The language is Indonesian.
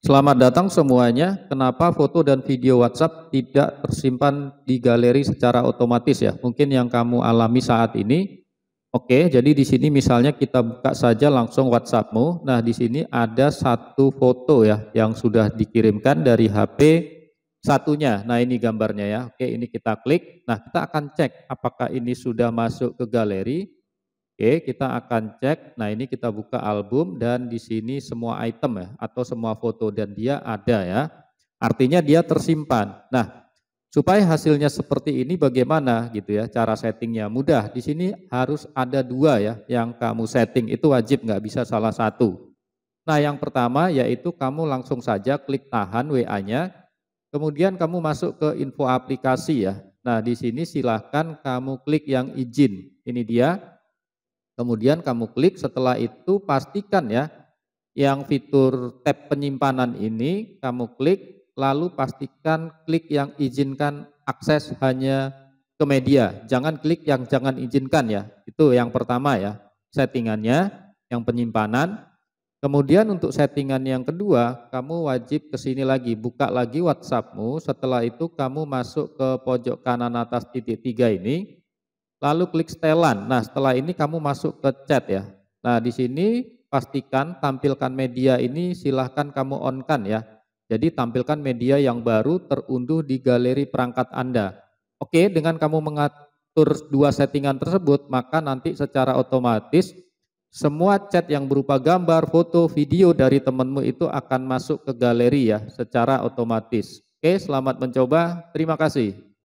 Selamat datang semuanya. Kenapa foto dan video WhatsApp tidak tersimpan di galeri secara otomatis ya? Mungkin yang kamu alami saat ini. Oke, jadi di sini misalnya kita buka saja langsung WhatsAppmu. Nah, di sini ada satu foto ya yang sudah dikirimkan dari HP satunya. Nah, ini gambarnya ya. Oke, ini kita klik. Nah, kita akan cek apakah ini sudah masuk ke galeri Oke, kita akan cek. Nah, ini kita buka album dan di sini semua item ya atau semua foto dan dia ada ya. Artinya dia tersimpan. Nah, supaya hasilnya seperti ini bagaimana gitu ya cara settingnya mudah. Di sini harus ada dua ya yang kamu setting itu wajib nggak bisa salah satu. Nah, yang pertama yaitu kamu langsung saja klik tahan WA-nya, kemudian kamu masuk ke info aplikasi ya. Nah, di sini silahkan kamu klik yang izin. Ini dia Kemudian kamu klik setelah itu pastikan ya yang fitur tab penyimpanan ini kamu klik lalu pastikan klik yang izinkan akses hanya ke media. Jangan klik yang jangan izinkan ya. Itu yang pertama ya. Settingannya yang penyimpanan. Kemudian untuk settingan yang kedua, kamu wajib ke sini lagi, buka lagi WhatsAppmu. Setelah itu kamu masuk ke pojok kanan atas titik tiga ini, lalu klik setelan. Nah, setelah ini kamu masuk ke chat ya. Nah, di sini pastikan tampilkan media ini silahkan kamu on-kan ya. Jadi tampilkan media yang baru terunduh di galeri perangkat Anda. Oke, dengan kamu mengatur dua settingan tersebut, maka nanti secara otomatis semua chat yang berupa gambar, foto, video dari temanmu itu akan masuk ke galeri ya secara otomatis. Oke, selamat mencoba. Terima kasih.